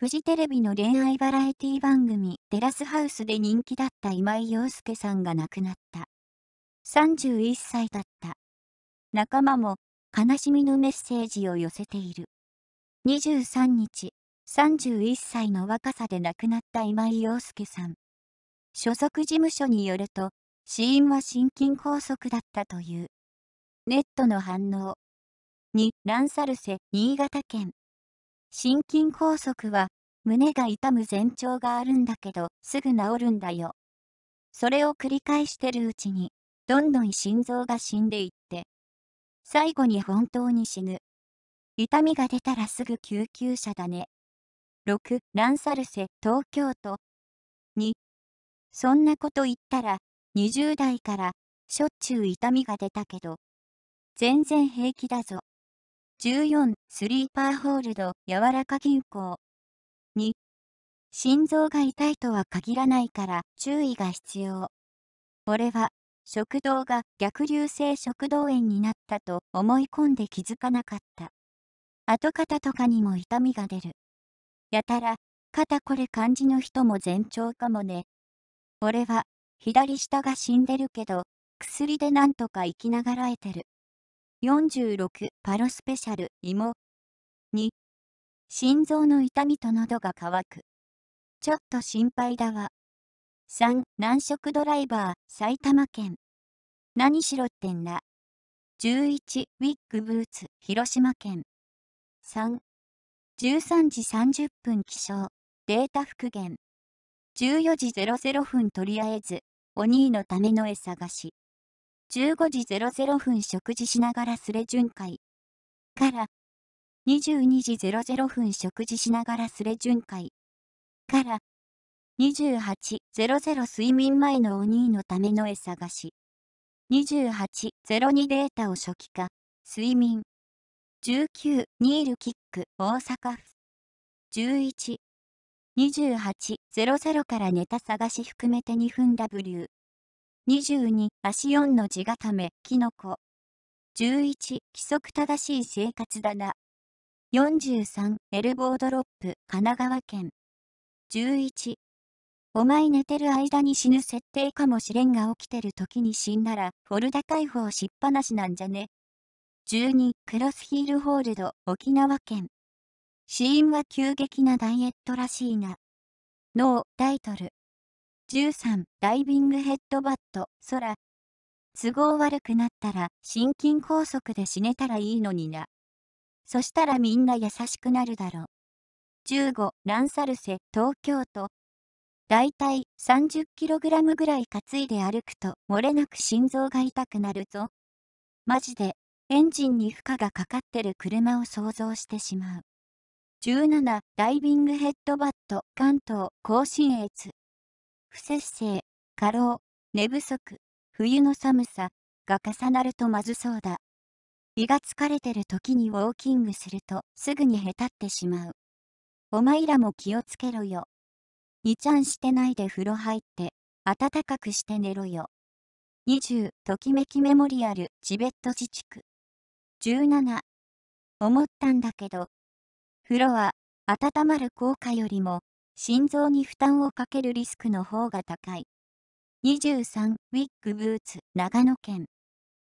フジテレビの恋愛バラエティ番組テラスハウスで人気だった今井陽介さんが亡くなった。31歳だった。仲間も悲しみのメッセージを寄せている。23日、31歳の若さで亡くなった今井陽介さん。所属事務所によると、死因は心筋梗塞だったという。ネットの反応。2、ランサルセ、新潟県。心筋梗塞は、胸が痛む前兆があるんだけど、すぐ治るんだよ。それを繰り返してるうちに、どんどん心臓が死んでいって、最後に本当に死ぬ。痛みが出たらすぐ救急車だね。6、ランサルセ、東京都。2、そんなこと言ったら、20代から、しょっちゅう痛みが出たけど、全然平気だぞ。14スリーパーホールド柔らか銀行2心臓が痛いとは限らないから注意が必要これは食道が逆流性食道炎になったと思い込んで気づかなかった後肩とかにも痛みが出るやたら肩これ感じの人も前兆かもね俺は左下が死んでるけど薬でなんとか生きながらえてる46パロスペシャル芋2心臓の痛みと喉が渇くちょっと心配だわ3難色ドライバー埼玉県何しろってんだ11ウィッグブーツ広島県313時30分起床データ復元14時00分とりあえずお兄のための絵探し15時00分食事しながらすれ巡回から22時00分食事しながらすれ巡回から28.00睡眠前のお兄のための絵探し28.02データを初期化睡眠19ニールキック大阪府1128.00からネタ探し含めて2分 W 22、足4の地固め、キノコ。11、規則正しい生活だな。43、エルボードロップ、神奈川県。11、お前寝てる間に死ぬ設定かもしれんが起きてる時に死んだら、フォルダ解放しっぱなしなんじゃね。12、クロスヒールホールド、沖縄県。死因は急激なダイエットらしいな。ノー、タイトル。13ダイビングヘッドバット空都合悪くなったら心筋梗塞で死ねたらいいのになそしたらみんな優しくなるだろう15ランサルセ東京都だいたい 30kg ぐらい担いで歩くと漏れなく心臓が痛くなるぞマジでエンジンに負荷がかかってる車を想像してしまう17ダイビングヘッドバット関東甲信越不摂生、過労、寝不足、冬の寒さが重なるとまずそうだ。胃が疲れてる時にウォーキングするとすぐにへたってしまう。お前らも気をつけろよ。2ちゃんしてないで風呂入って、暖かくして寝ろよ。20ときめきメモリアルチベット自治区。17思ったんだけど、風呂は温まる効果よりも心臓に負担をかけるリスクの方が高い。23ウィッグブーツ長野県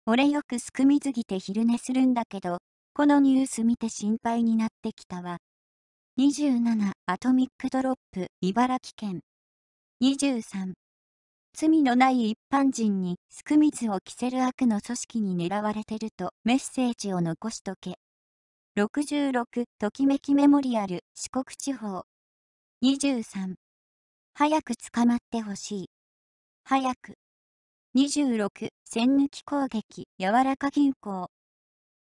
俺よくすくみすぎて昼寝するんだけどこのニュース見て心配になってきたわ27アトミックドロップ茨城県23罪のない一般人にすくみずを着せる悪の組織に狙われてるとメッセージを残しとけ66ときめきメモリアル四国地方23早く捕まってほしい早く26栓抜き攻撃柔らか銀行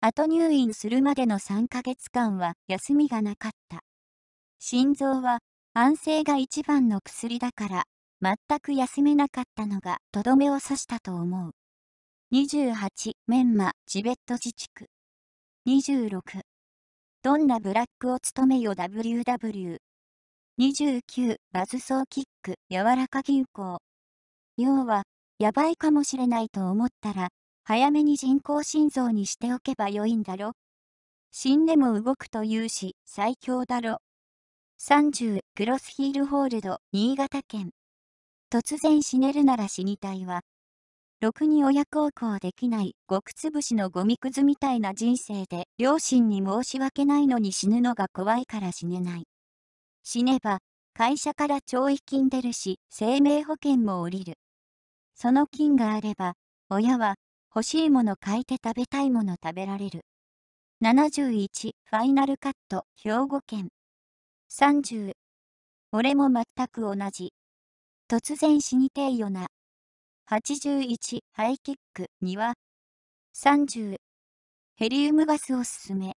後入院するまでの3ヶ月間は休みがなかった心臓は安静が一番の薬だから全く休めなかったのがとどめを刺したと思う28メンマチベット自治区26どんなブラックを務めよ WW 29バズソーキック柔らか銀行要はやばいかもしれないと思ったら早めに人工心臓にしておけばよいんだろ死んでも動くというし最強だろ30クロスヒールホールド新潟県突然死ねるなら死にたいわろくに親孝行できない極つぶしのゴミくずみたいな人生で両親に申し訳ないのに死ぬのが怖いから死ねない死ねば、会社から懲役金出るし、生命保険も下りる。その金があれば、親は、欲しいもの買いて食べたいもの食べられる。71ファイナルカット兵庫県30俺も全く同じ突然死にてえよな81ハイキックには30ヘリウムガスを進め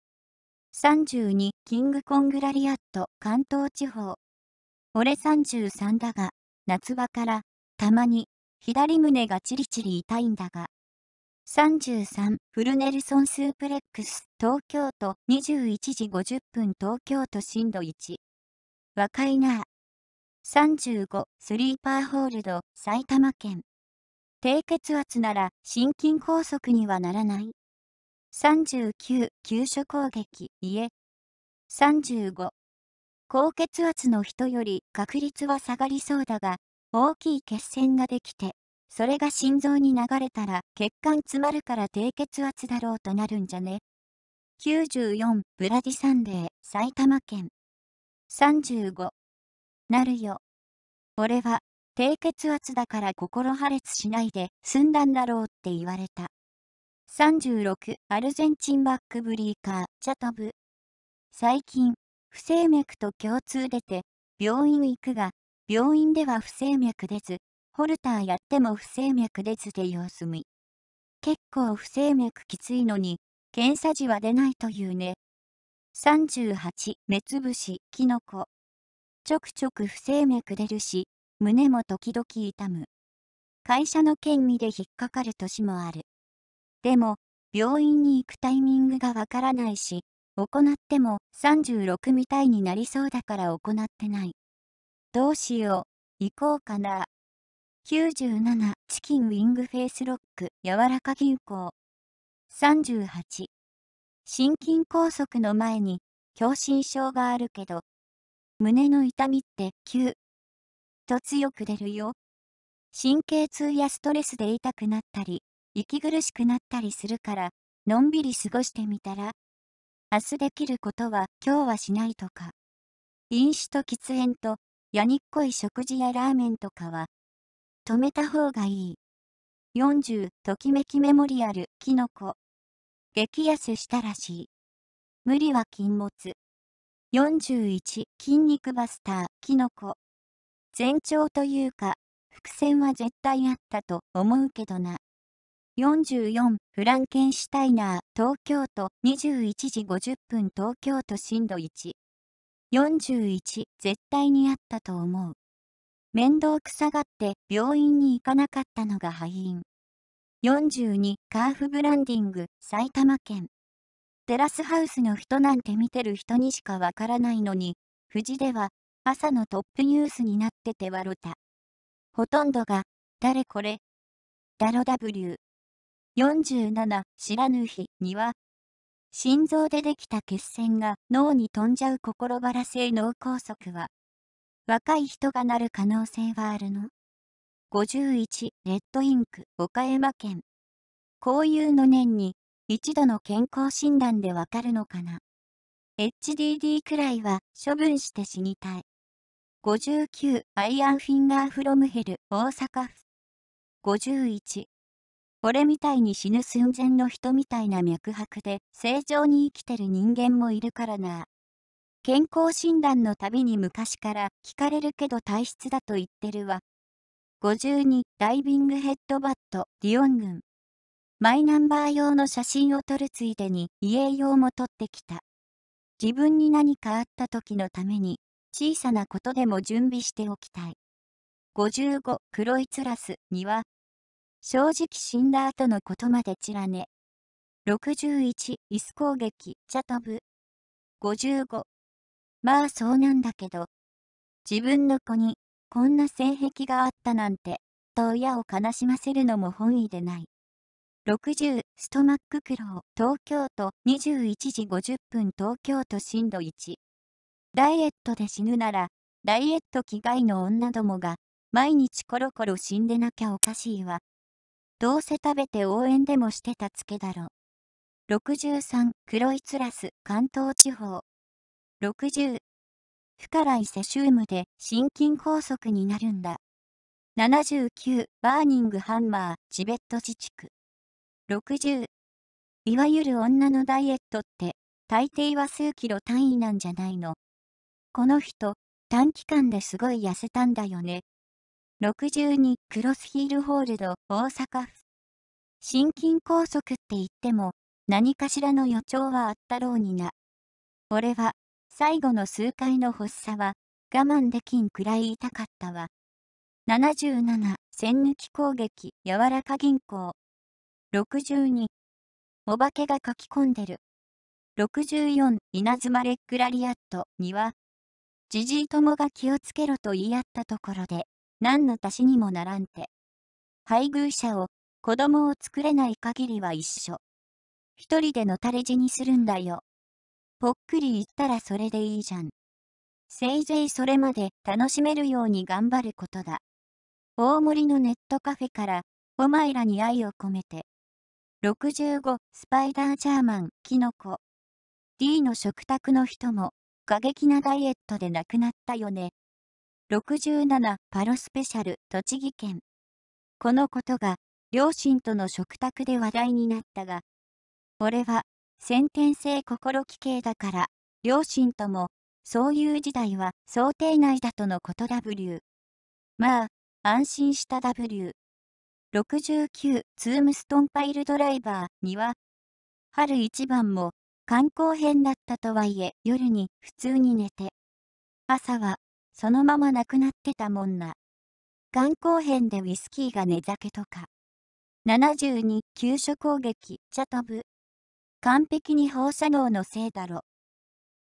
32キングコングラリアット関東地方俺33だが夏場からたまに左胸がチリチリ痛いんだが33フルネルソンスープレックス東京都21時50分東京都震度1若いな35スリーパーホールド埼玉県低血圧なら心筋梗塞にはならない39急所攻撃いえ35高血圧の人より確率は下がりそうだが大きい血栓ができてそれが心臓に流れたら血管詰まるから低血圧だろうとなるんじゃね94ブラディサンデー埼玉県35なるよ俺は低血圧だから心破裂しないで済んだんだろうって言われた36アルゼンチンバックブリーカーチャトブ最近不整脈と共通出て病院行くが病院では不整脈出ずホルターやっても不整脈出ずで様子見結構不整脈きついのに検査時は出ないというね38目つぶしキノコちょくちょく不整脈出るし胸も時々痛む会社の権利で引っかかる年もあるでも、病院に行くタイミングがわからないし、行っても36みたいになりそうだから行ってない。どうしよう、行こうかな。97チキンウィングフェイスロック柔らか銀行。38心筋梗塞の前に狭心症があるけど、胸の痛みって急と強く出るよ。神経痛やストレスで痛くなったり、息苦しくなったりするから、のんびり過ごしてみたら明日できることは今日はしないとか飲酒と喫煙とやにっこい食事やラーメンとかは止めた方がいい40ときめきメモリアルキノコ激安したらしい無理は禁物41筋肉バスターキノコ前兆というか伏線は絶対あったと思うけどな44フランケンシュタイナー東京都21時50分東京都震度1 41絶対にあったと思う面倒くさがって病院に行かなかったのが敗因42カーフブランディング埼玉県テラスハウスの人なんて見てる人にしかわからないのに富士では朝のトップニュースになってて笑たほとんどが誰これダロ W 47知らぬ日には心臓でできた血栓が脳に飛んじゃう心腹性脳梗塞は若い人がなる可能性はあるの51レッドインク岡山県こういうの年に一度の健康診断でわかるのかな HDD くらいは処分して死にたい59アイアンフィンガーフロムヘル大阪府51俺みたいに死ぬ寸前の人みたいな脈拍で正常に生きてる人間もいるからな。健康診断のたびに昔から聞かれるけど体質だと言ってるわ。52ダイビングヘッドバットディオン軍マイナンバー用の写真を撮るついでに遺影用も撮ってきた。自分に何かあった時のために小さなことでも準備しておきたい。55黒いツラスには正直死んだ後のことまでちらね。61、イス攻撃、チャトブ。55、まあそうなんだけど、自分の子に、こんな性癖があったなんて、と親を悲しませるのも本意でない。60ストマック苦労東京都21時50分東京都震度1ダイエットで死ぬならダイエット着替えの女どもが毎日コロコロ死んでなきゃおかしいわどうせ食べて応援でもしてたつけだろ。63黒いツラス関東地方。60深可来セシウムで心筋梗塞になるんだ。79バーニングハンマーチベット自治区。60いわゆる女のダイエットって大抵は数キロ単位なんじゃないの。この人短期間ですごい痩せたんだよね62クロスヒールホールド大阪府。心筋梗塞って言っても何かしらの予兆はあったろうにな。俺は最後の数回の発作は我慢できんくらい痛かったわ。77線抜き攻撃柔らか銀行。62お化けが書き込んでる。64稲妻レッグラリアットには、じじいともが気をつけろと言い合ったところで、何の足しにもならんて。配偶者を、子供を作れない限りは一緒。一人での垂れ死にするんだよ。ぽっくり言ったらそれでいいじゃん。せいぜいそれまで楽しめるように頑張ることだ。大森のネットカフェから、お前らに愛を込めて。65スパイダージャーマンキノコ D の食卓の人も過激なダイエットで亡くなったよね。67パロスペシャル栃木県。このことが両親との食卓で話題になったが、俺は先天性心奇形だから、両親ともそういう時代は想定内だとのこと W。まあ、安心した W。69ツームストンパイルドライバーには、春一番も観光編だったとはいえ夜に普通に寝て、朝はそのまま亡くなってたもんな。肝硬変でウイスキーが寝酒とか。72、急所攻撃、茶飛ぶ。完璧に放射能のせいだろ。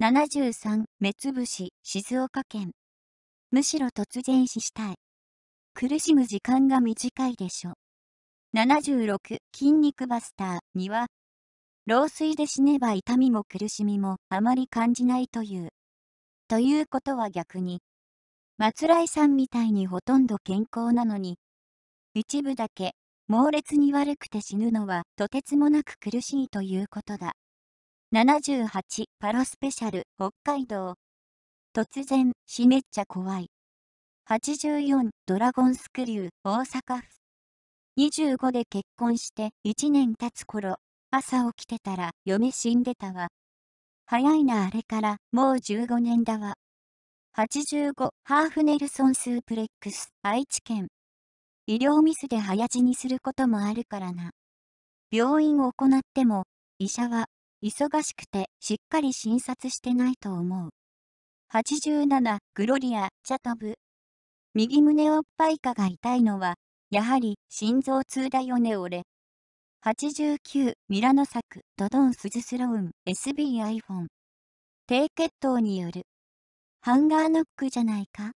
73、目つぶし、静岡県。むしろ突然死したい。苦しむ時間が短いでしょ。76、筋肉バスター、2は、老衰で死ねば痛みも苦しみもあまり感じないという。ということは逆に、松来さんみたいにほとんど健康なのに、一部だけ猛烈に悪くて死ぬのはとてつもなく苦しいということだ。78パロスペシャル北海道突然死めっちゃ怖い84ドラゴンスクリュー大阪府25で結婚して1年経つ頃朝起きてたら嫁死んでたわ早いなあれからもう15年だわ85ハーフネルソンスープレックス愛知県医療ミスで早死にすることもあるからな病院を行っても医者は忙しくてしっかり診察してないと思う87グロリアチャトブ右胸おっぱいかが痛いのはやはり心臓痛だよね俺89ミラノ作ドドンスズスローン SB iPhone 低血糖によるハンガーノックじゃないか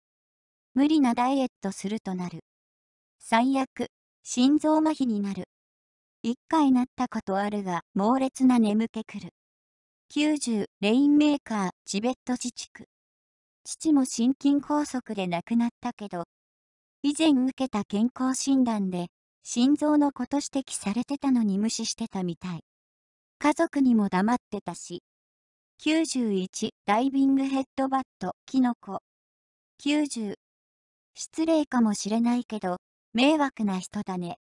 無理なダイエットするとなる。最悪、心臓麻痺になる。一回なったことあるが、猛烈な眠気くる。90、レインメーカー、チベット自治区。父も心筋梗塞で亡くなったけど、以前受けた健康診断で、心臓のこと指摘されてたのに無視してたみたい。家族にも黙ってたし、91ダイビングヘッドバットキノコ90失礼かもしれないけど迷惑な人だね